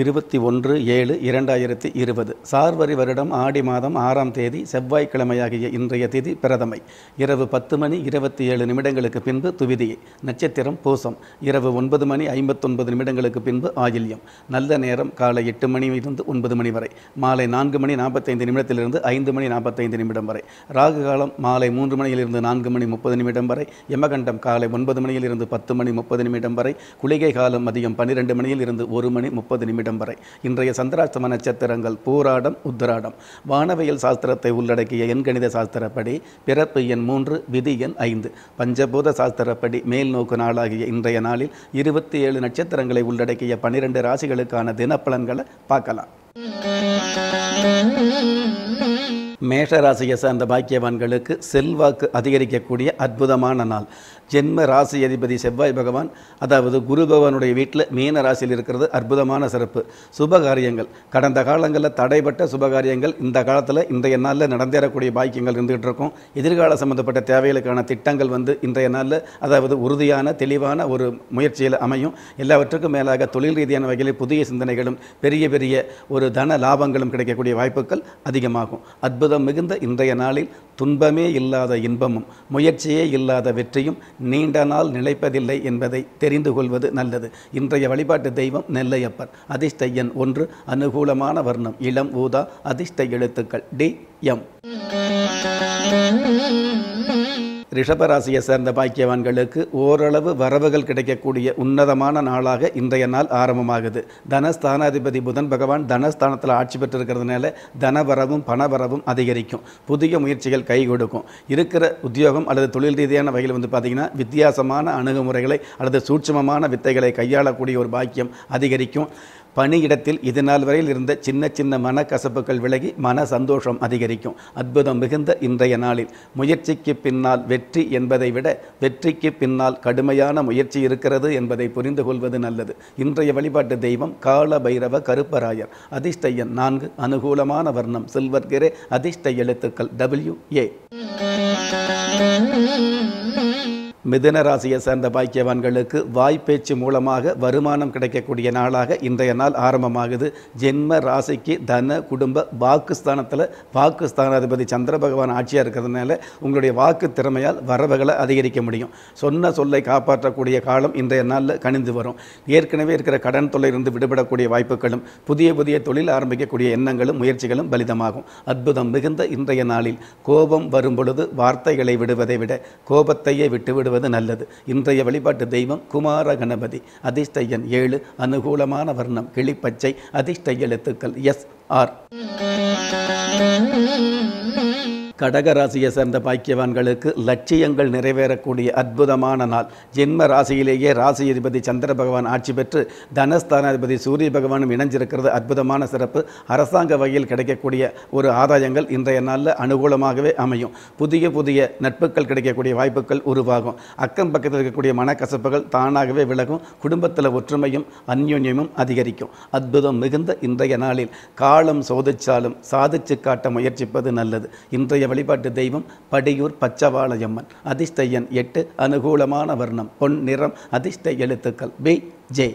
இருபத்தி ஒன்று ஏழு இரண்டாயிரத்தி இருபது சார்வரி வருடம் ஆடி மாதம் ஆறாம் தேதி செவ்வாய்க்கிழமையாகிய இன்றைய திதி பிரதமை இரவு பத்து மணி இருபத்தி ஏழு நிமிடங்களுக்கு பின்பு துவிதியை நட்சத்திரம் பூசம் இரவு ஒன்பது மணி ஐம்பத்தொன்பது நிமிடங்களுக்கு பின்பு ஆயில்யம் நல்ல நேரம் காலை எட்டு மணியிலிருந்து ஒன்பது மணி வரை மாலை நான்கு மணி நாற்பத்தைந்து நிமிடத்திலிருந்து ஐந்து மணி நாற்பத்தைந்து நிமிடம் வரை ராகு காலம் மாலை மூன்று மணியிலிருந்து நான்கு மணி முப்பது நிமிடம் வரை யமகண்டம் காலை ஒன்பது மணியிலிருந்து பத்து மணி முப்பது நிமிடம் வரை குளிகை காலம் மதியம் பன்னிரண்டு மணியில் இருந்து ஒரு மணி முப்பது நிமிடம் நிமிடம் வரை இன்றைய சந்திராஷ்டம நட்சத்திரங்கள் பூராடம் உத்திராடம் வானவியல் சாஸ்திரத்தை உள்ளடக்கிய எண்கணித சாஸ்திரப்படி பிறப்பு எண் மூன்று விதி எண் ஐந்து பஞ்சபூத சாஸ்திரப்படி மேல் நோக்கு நாளாகிய இன்றைய நாளில் இருபத்தி ஏழு நட்சத்திரங்களை உள்ளடக்கிய பனிரெண்டு ராசிகளுக்கான தினப்பலன்களை பார்க்கலாம் மேஷராசியை சார்ந்த பாக்கியவான்களுக்கு செல்வாக்கு அதிகரிக்கக்கூடிய அற்புதமான நாள் ஜென்ம ராசி அதிபதி செவ்வாய் பகவான் அதாவது குரு பகவானுடைய வீட்டில் மீன ராசியில் இருக்கிறது அற்புதமான சிறப்பு சுபகாரியங்கள் கடந்த காலங்களில் தடைப்பட்ட சுபகாரியங்கள் இந்த காலத்தில் இன்றைய நாளில் நடந்தேறக்கூடிய பாக்கியங்கள் இருந்துகிட்டு இருக்கும் எதிர்கால சம்மந்தப்பட்ட தேவைகளுக்கான திட்டங்கள் வந்து இன்றைய நாளில் அதாவது உறுதியான தெளிவான ஒரு முயற்சியில் அமையும் எல்லாவற்றுக்கும் மேலாக தொழில் ரீதியான வகையில் புதிய சிந்தனைகளும் பெரிய பெரிய ஒரு தன லாபங்களும் கிடைக்கக்கூடிய வாய்ப்புகள் அதிகமாகும் அற்புதம் மிகுந்த இன்றைய நாளில் துன்பமே இல்லாத இன்பமும் முயற்சியே இல்லாத வெற்றியும் நீண்ட நாள் நிலைப்பதில்லை என்பதை தெரிந்து கொள்வது நல்லது இன்றைய வழிபாட்டு தெய்வம் நெல்லையப்பர் அதிர்ஷ்ட எண் ஒன்று அனுகூலமான வர்ணம் இளம் ஊதா அதிர்ஷ்ட எழுத்துக்கள் டி எம் ரிஷபராசியை சேர்ந்த பாக்கியவான்களுக்கு ஓரளவு வரவுகள் கிடைக்கக்கூடிய உன்னதமான நாளாக இன்றைய நாள் ஆரம்பமாகுது தனஸ்தானாதிபதி புதன் பகவான் தனஸ்தானத்தில் ஆட்சி பெற்றிருக்கிறதுனால தனவரவும் பணவரவும் அதிகரிக்கும் புதிய முயற்சிகள் கை கொடுக்கும் இருக்கிற உத்தியோகம் அல்லது தொழில் ரீதியான வகையில் வந்து பார்த்திங்கன்னா வித்தியாசமான அணுகுமுறைகளை அல்லது சூட்சமமான வித்தைகளை கையாளக்கூடிய ஒரு பாக்கியம் அதிகரிக்கும் பணியிடத்தில் இது நாள் வரையில் இருந்த சின்ன சின்ன மனக்கசப்புகள் விலகி மன சந்தோஷம் அதிகரிக்கும் அற்புதம் மிகுந்த இன்றைய நாளில் முயற்சிக்கு பின்னால் வெற்றி என்பதை விட வெற்றிக்கு பின்னால் கடுமையான முயற்சி இருக்கிறது என்பதை புரிந்து கொள்வது நல்லது இன்றைய வழிபாட்டு தெய்வம் கால பைரவ கருப்பராயர் அதிர்ஷ்டையன் நான்கு அனுகூலமான வர்ணம் சில்வர் அதிர்ஷ்ட எழுத்துக்கள் டபிள்யூ ஏ மிதன ராசியை சேர்ந்த பாக்கியவான்களுக்கு வாய்ப்பேச்சு மூலமாக வருமானம் கிடைக்கக்கூடிய நாளாக இன்றைய நாள் ஆரம்பமாகுது ஜென்ம ராசிக்கு தன குடும்ப வாக்குஸ்தானத்தில் வாக்குஸ்தானாதிபதி சந்திர பகவான் ஆட்சியாக இருக்கிறதுனால உங்களுடைய வாக்கு திறமையால் வரவுகளை அதிகரிக்க முடியும் சொன்ன சொல்லை காப்பாற்றக்கூடிய காலம் இன்றைய நாளில் கணிந்து வரும் ஏற்கனவே இருக்கிற கடன் தொல்லையிலிருந்து விடுபடக்கூடிய வாய்ப்புகளும் புதிய புதிய தொழில் ஆரம்பிக்கக்கூடிய எண்ணங்களும் முயற்சிகளும் பலிதமாகும் அற்புதம் மிகுந்த இன்றைய நாளில் கோபம் வரும் பொழுது வார்த்தைகளை விடுவதை விட கோபத்தையே விட்டு வழிபடுவது நல்லது இன்றைய வழிபாட்டு தெய்வம் குமார கணபதி அதிர்ஷ்டையன் ஏழு அனுகூலமான வர்ணம் கிளிப்பச்சை அதிர்ஷ்ட எழுத்துக்கள் எஸ் ஆர் கடகராசியை சேர்ந்த பாக்கியவான்களுக்கு லட்சியங்கள் நிறைவேறக்கூடிய அற்புதமான நாள் ஜென்ம ராசியிலேயே ராசி அதிபதி சந்திர பகவான் ஆட்சி பெற்று தனஸ்தானாதிபதி சூரிய பகவானும் இணைஞ்சிருக்கிறது அற்புதமான சிறப்பு அரசாங்க வகையில் கிடைக்கக்கூடிய ஒரு ஆதாயங்கள் இன்றைய நாளில் அனுகூலமாகவே அமையும் புதிய புதிய நட்புகள் கிடைக்கக்கூடிய வாய்ப்புகள் உருவாகும் அக்கம் பக்கத்தில் இருக்கக்கூடிய மனக்கசப்புகள் தானாகவே விலகும் குடும்பத்தில் ஒற்றுமையும் அந்யோன்யமும் அதிகரிக்கும் அற்புதம் மிகுந்த இன்றைய நாளில் காலம் சோதிச்சாலும் சாதிச்சு காட்ட முயற்சிப்பது நல்லது இன்றைய இன்றைய வழிபாட்டு தெய்வம் படியூர் பச்சவாளையம்மன் அதிர்ஷ்ட எண் எட்டு அனுகூலமான வர்ணம் பொன் நிறம் அதிர்ஷ்ட எழுத்துக்கள் பி ஜே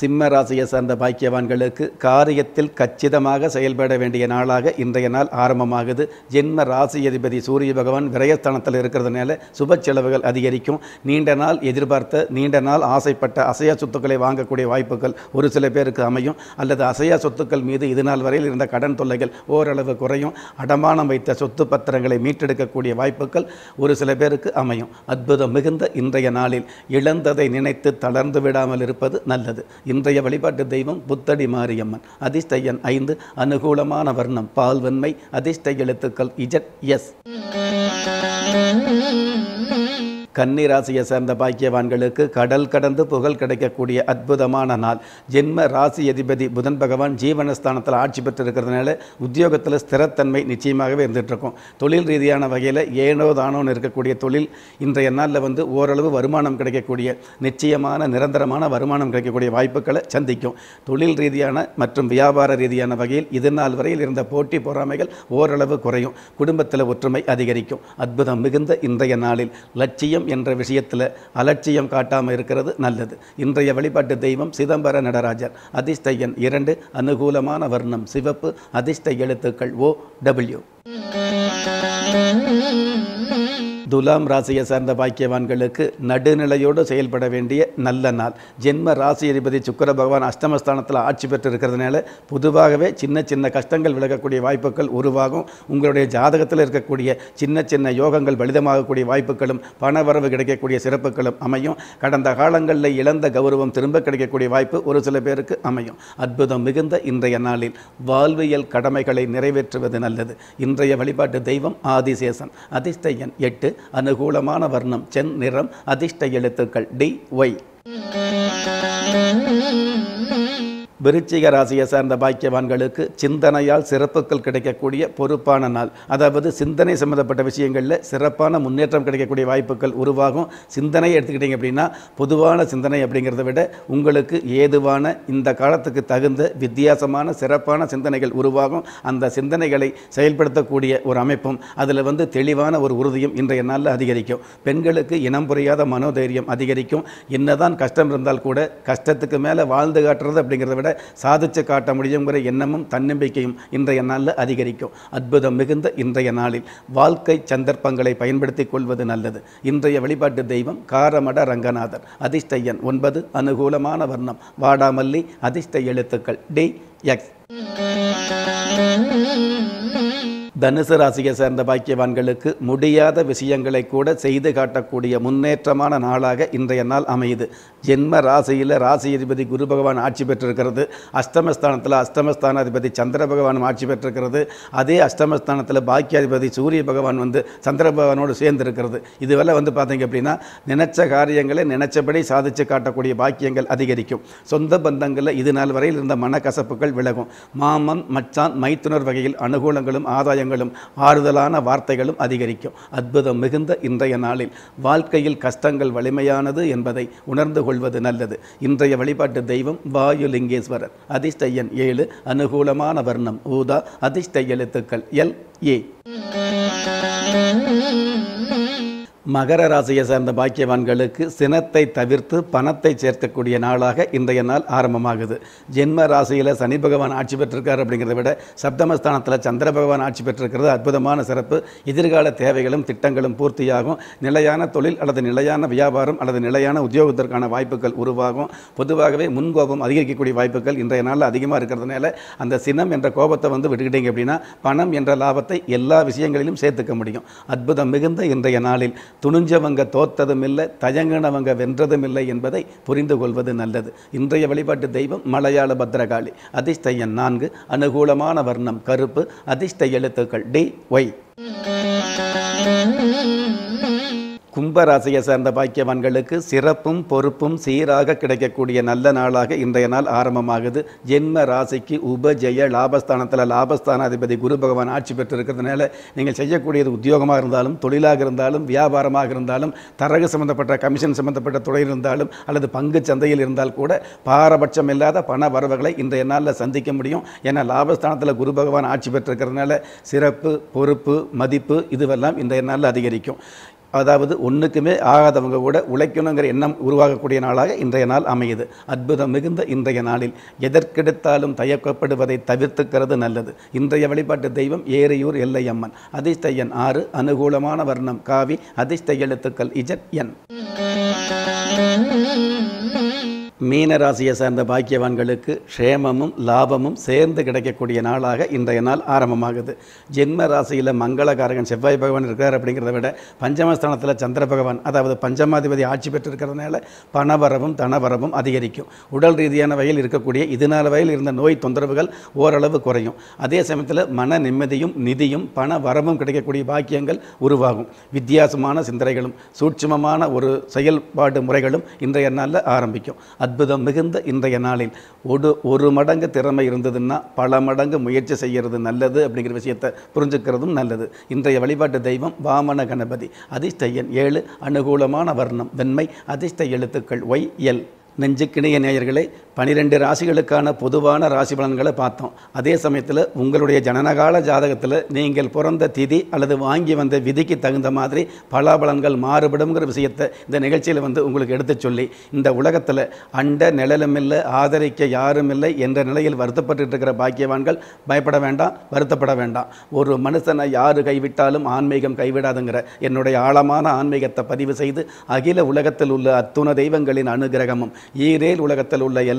சிம்ம ராசியை சார்ந்த பாக்கியவான்களுக்கு காரியத்தில் கச்சிதமாக செயல்பட வேண்டிய நாளாக இன்றைய நாள் ஆரம்பமாகுது ஜென்ம ராசி அதிபதி சூரிய பகவான் விரயஸ்தானத்தில் இருக்கிறதுனால சுப செலவுகள் அதிகரிக்கும் நீண்ட நாள் எதிர்பார்த்த நீண்ட நாள் ஆசைப்பட்ட அசையா சொத்துக்களை வாங்கக்கூடிய வாய்ப்புகள் ஒரு சில பேருக்கு அமையும் அல்லது அசையா சொத்துக்கள் மீது இது நாள் வரையில் இருந்த கடன் தொல்லைகள் ஓரளவு குறையும் அடமானம் வைத்த சொத்து பத்திரங்களை மீட்டெடுக்கக்கூடிய வாய்ப்புகள் ஒரு சில பேருக்கு அமையும் அற்புதம் மிகுந்த இன்றைய நாளில் இழந்ததை நினைத்து தளர்ந்து விடாமல் இருப்பது நல்லது இன்றைய வழிபாட்டு தெய்வம் புத்தடி மாரியம்மன் அதிர்ஷ்டையன் ஐந்து அனுகூலமான வர்ணம் பால்வன்மை அதிர்ஷ்ட எழுத்துக்கள் இஜட் எஸ் கன்னி ராசியை சேர்ந்த பாக்கியவான்களுக்கு கடல் கடந்து புகழ் கிடைக்கக்கூடிய அற்புதமான நாள் ஜென்ம ராசி அதிபதி புதன் பகவான் ஜீவனஸ்தானத்தில் ஆட்சி பெற்றிருக்கிறதுனால உத்தியோகத்தில் ஸ்திரத்தன்மை நிச்சயமாகவே இருந்துகிட்ருக்கும் தொழில் ரீதியான வகையில் ஏனோ தானோன்னு இருக்கக்கூடிய தொழில் இன்றைய நாளில் வந்து ஓரளவு வருமானம் கிடைக்கக்கூடிய நிச்சயமான நிரந்தரமான வருமானம் கிடைக்கக்கூடிய வாய்ப்புகளை சந்திக்கும் தொழில் ரீதியான மற்றும் வியாபார ரீதியான வகையில் இது நாள் வரையில் இருந்த போட்டி பொறாமைகள் ஓரளவு குறையும் குடும்பத்தில் ஒற்றுமை அதிகரிக்கும் அற்புதம் மிகுந்த இன்றைய நாளில் லட்சியம் ஆலயம் என்ற விஷயத்தில் அலட்சியம் காட்டாமல் இருக்கிறது நல்லது இன்றைய வழிபாட்டு தெய்வம் சிதம்பர நடராஜர் அதிர்ஷ்ட எண் இரண்டு அனுகூலமான வர்ணம் சிவப்பு அதிர்ஷ்ட எழுத்துக்கள் ஓ டபிள்யூ துலாம் ராசியை சார்ந்த பாக்கியவான்களுக்கு நடுநிலையோடு செயல்பட வேண்டிய நல்ல நாள் ஜென்ம ராசி அதிபதி சுக்கர பகவான் அஷ்டமஸ்தானத்தில் ஆட்சி பெற்று இருக்கிறதுனால பொதுவாகவே சின்ன சின்ன கஷ்டங்கள் விலகக்கூடிய வாய்ப்புகள் உருவாகும் உங்களுடைய ஜாதகத்தில் இருக்கக்கூடிய சின்ன சின்ன யோகங்கள் பலிதமாகக்கூடிய வாய்ப்புகளும் பணவரவு கிடைக்கக்கூடிய சிறப்புகளும் அமையும் கடந்த காலங்களில் இழந்த கௌரவம் திரும்ப கிடைக்கக்கூடிய வாய்ப்பு ஒரு சில பேருக்கு அமையும் அற்புதம் மிகுந்த இன்றைய நாளில் வாழ்வியல் கடமைகளை நிறைவேற்றுவது நல்லது இன்றைய வழிபாட்டு தெய்வம் ஆதிசேஷன் அதிஷ்ட எண் எட்டு அனுகூலமான வர்ணம் செந்நிறம் அதிர்ஷ்ட எழுத்துக்கள் டி ஒய் விருச்சிக ராசியை சார்ந்த பாக்கியவான்களுக்கு சிந்தனையால் சிறப்புகள் கிடைக்கக்கூடிய பொறுப்பான நாள் அதாவது சிந்தனை சம்மந்தப்பட்ட விஷயங்களில் சிறப்பான முன்னேற்றம் கிடைக்கக்கூடிய வாய்ப்புகள் உருவாகும் சிந்தனையை எடுத்துக்கிட்டிங்க அப்படின்னா பொதுவான சிந்தனை அப்படிங்கிறத விட உங்களுக்கு ஏதுவான இந்த காலத்துக்கு தகுந்த வித்தியாசமான சிறப்பான சிந்தனைகள் உருவாகும் அந்த சிந்தனைகளை செயல்படுத்தக்கூடிய ஒரு அமைப்பும் அதில் வந்து தெளிவான ஒரு உறுதியும் இன்றைய நாளில் அதிகரிக்கும் பெண்களுக்கு இனம் புரியாத மனோதைரியம் அதிகரிக்கும் என்னதான் கஷ்டம் இருந்தால் கூட கஷ்டத்துக்கு மேலே வாழ்ந்து காட்டுறது அப்படிங்கிறத விட சாதிச்சு காட்ட முடியுங்கிற எண்ணமும் தன்னம்பிக்கையும் இன்றைய நாளில் அதிகரிக்கும் அற்புதம் மிகுந்த இன்றைய நாளில் வாழ்க்கை சந்தர்ப்பங்களை பயன்படுத்தி கொள்வது நல்லது இன்றைய வழிபாட்டு தெய்வம் காரமட ரங்கநாதர் அதிர்ஷ்டையன் ஒன்பது அனுகூலமான வர்ணம் வாடாமல்லி அதிர்ஷ்ட எழுத்துக்கள் டி எக்ஸ் தனுசு ராசியை சேர்ந்த பாக்கியவான்களுக்கு முடியாத விஷயங்களை கூட செய்து காட்டக்கூடிய முன்னேற்றமான நாளாக இன்றைய நாள் அமையுது ஜென்ம ராசியில் ராசி அதிபதி குரு பகவான் ஆட்சி பெற்றிருக்கிறது அஷ்டமஸ்தானத்தில் அஷ்டமஸ்தான அதிபதி சந்திர பகவானும் ஆட்சி பெற்றிருக்கிறது அதே அஷ்டமஸ்தானத்தில் பாக்கியாதிபதி சூரிய பகவான் வந்து சந்திர பகவானோடு சேர்ந்திருக்கிறது இதுவெல்லாம் வந்து பார்த்தீங்க அப்படின்னா நினைச்ச காரியங்களை நினைச்சபடி சாதித்து காட்டக்கூடிய பாக்கியங்கள் அதிகரிக்கும் சொந்த பந்தங்களில் இது நாள் வரையில் இருந்த மனக்கசப்புகள் விலகும் மாமன் மச்சான் மைத்துனர் வகையில் அனுகூலங்களும் ஆதாயம் உபாயங்களும் ஆறுதலான வார்த்தைகளும் அதிகரிக்கும் அற்புதம் மிகுந்த இன்றைய நாளில் வாழ்க்கையில் கஷ்டங்கள் வலிமையானது என்பதை உணர்ந்து கொள்வது நல்லது இன்றைய வழிபாட்டு தெய்வம் வாயுலிங்கேஸ்வரர் லிங்கேஸ்வரர் எண் ஏழு அனுகூலமான வர்ணம் ஊதா அதிர்ஷ்ட எழுத்துக்கள் எல் ஏ மகர ராசியை சேர்ந்த பாக்கியவான்களுக்கு சினத்தை தவிர்த்து பணத்தை சேர்க்கக்கூடிய நாளாக இன்றைய நாள் ஆரம்பமாகுது ஜென்ம ராசியில் சனி பகவான் ஆட்சி பெற்றிருக்கார் அப்படிங்கிறத விட சப்தமஸ்தானத்தில் சந்திர பகவான் ஆட்சி பெற்றிருக்கிறது அற்புதமான சிறப்பு எதிர்கால தேவைகளும் திட்டங்களும் பூர்த்தியாகும் நிலையான தொழில் அல்லது நிலையான வியாபாரம் அல்லது நிலையான உத்தியோகத்திற்கான வாய்ப்புகள் உருவாகும் பொதுவாகவே முன்கோபம் அதிகரிக்கக்கூடிய வாய்ப்புகள் இன்றைய நாளில் அதிகமாக இருக்கிறதுனால அந்த சினம் என்ற கோபத்தை வந்து விட்டுக்கிட்டீங்க அப்படின்னா பணம் என்ற லாபத்தை எல்லா விஷயங்களிலும் சேர்த்துக்க முடியும் அற்புதம் மிகுந்த இன்றைய நாளில் துணிஞ்சவங்க தோத்ததும் இல்லை தயங்கினவங்க வென்றதும் இல்லை என்பதை புரிந்து கொள்வது நல்லது இன்றைய வழிபாட்டு தெய்வம் மலையாள பத்ரகாளி அதிர்ஷ்ட நான்கு அனுகூலமான வர்ணம் கருப்பு அதிர்ஷ்ட எழுத்துக்கள் டி ஒய் கும்பராசியை சேர்ந்த பாக்கியவான்களுக்கு சிறப்பும் பொறுப்பும் சீராக கிடைக்கக்கூடிய நல்ல நாளாக இன்றைய நாள் ஆரம்பமாகுது ஜென்ம ராசிக்கு உபஜெய லாபஸ்தானத்தில் லாபஸ்தானாதிபதி குரு பகவான் ஆட்சி பெற்றிருக்கிறதுனால நீங்கள் செய்யக்கூடியது உத்தியோகமாக இருந்தாலும் தொழிலாக இருந்தாலும் வியாபாரமாக இருந்தாலும் தரகு சம்மந்தப்பட்ட கமிஷன் சம்மந்தப்பட்ட துறையில் இருந்தாலும் அல்லது பங்கு சந்தையில் இருந்தால் கூட பாரபட்சம் இல்லாத பண வரவுகளை இன்றைய நாளில் சந்திக்க முடியும் ஏன்னா லாபஸ்தானத்தில் குரு பகவான் ஆட்சி பெற்றிருக்கிறதுனால சிறப்பு பொறுப்பு மதிப்பு இதுவெல்லாம் இன்றைய நாளில் அதிகரிக்கும் அதாவது ஒன்றுக்குமே ஆகாதவங்க கூட உழைக்கணுங்கிற எண்ணம் உருவாகக்கூடிய நாளாக இன்றைய நாள் அமையுது அற்புதம் மிகுந்த இன்றைய நாளில் எதற்கெடுத்தாலும் தயக்கப்படுவதை தவிர்த்துக்கிறது நல்லது இன்றைய வழிபாட்டு தெய்வம் ஏரியூர் எல்லையம்மன் அதிர்ஷ்ட ஆறு அனுகூலமான வர்ணம் காவி அதிர்ஷ்ட எழுத்துக்கள் இஜட் என் மீன ராசியை சேர்ந்த பாக்கியவான்களுக்கு க்ஷேமமும் லாபமும் சேர்ந்து கிடைக்கக்கூடிய நாளாக இன்றைய நாள் ஆரம்பமாகுது ஜென்ம ராசியில் மங்களகாரகன் செவ்வாய் பகவான் இருக்கிறார் அப்படிங்கிறத விட பஞ்சமஸ்தானத்தில் சந்திர பகவான் அதாவது பஞ்சமாதிபதி ஆட்சி பெற்றிருக்கிறதுனால பணவரவும் தனவரவும் அதிகரிக்கும் உடல் ரீதியான வகையில் இருக்கக்கூடிய இதனால வகையில் இருந்த நோய் தொந்தரவுகள் ஓரளவு குறையும் அதே சமயத்தில் மன நிம்மதியும் நிதியும் பண வரவும் கிடைக்கக்கூடிய பாக்கியங்கள் உருவாகும் வித்தியாசமான சிந்தனைகளும் சூட்சமமான ஒரு செயல்பாடு முறைகளும் இன்றைய நாளில் ஆரம்பிக்கும் அற்புதம் மிகுந்த இன்றைய நாளில் ஒரு ஒரு மடங்கு திறமை இருந்ததுன்னா பல மடங்கு முயற்சி செய்கிறது நல்லது அப்படிங்கிற விஷயத்தை புரிஞ்சுக்கிறதும் நல்லது இன்றைய வழிபாட்டு தெய்வம் வாமன கணபதி அதிர்ஷ்டயன் ஏழு அனுகூலமான வர்ணம் வெண்மை அதிர்ஷ்ட எழுத்துக்கள் ஒய் எல் நெஞ்சுக்கிணைய நேயர்களே பனிரெண்டு ராசிகளுக்கான பொதுவான ராசி பலன்களை பார்த்தோம் அதே சமயத்தில் உங்களுடைய ஜனனகால ஜாதகத்தில் நீங்கள் பிறந்த திதி அல்லது வாங்கி வந்த விதிக்கு தகுந்த மாதிரி பல பலன்கள் மாறுபடும்ங்கிற விஷயத்தை இந்த நிகழ்ச்சியில் வந்து உங்களுக்கு எடுத்து சொல்லி இந்த உலகத்தில் அண்ட நிழலும் இல்லை ஆதரிக்க யாரும் இல்லை என்ற நிலையில் வருத்தப்பட்டு இருக்கிற பாக்கியவான்கள் பயப்பட வேண்டாம் வருத்தப்பட வேண்டாம் ஒரு மனுஷனை யார் கைவிட்டாலும் ஆன்மீகம் கைவிடாதுங்கிற என்னுடைய ஆழமான ஆன்மீகத்தை பதிவு செய்து அகில உலகத்தில் உள்ள அத்துண தெய்வங்களின் அனுகிரகமும் ஈரேல் உலகத்தில் உள்ள எல்லா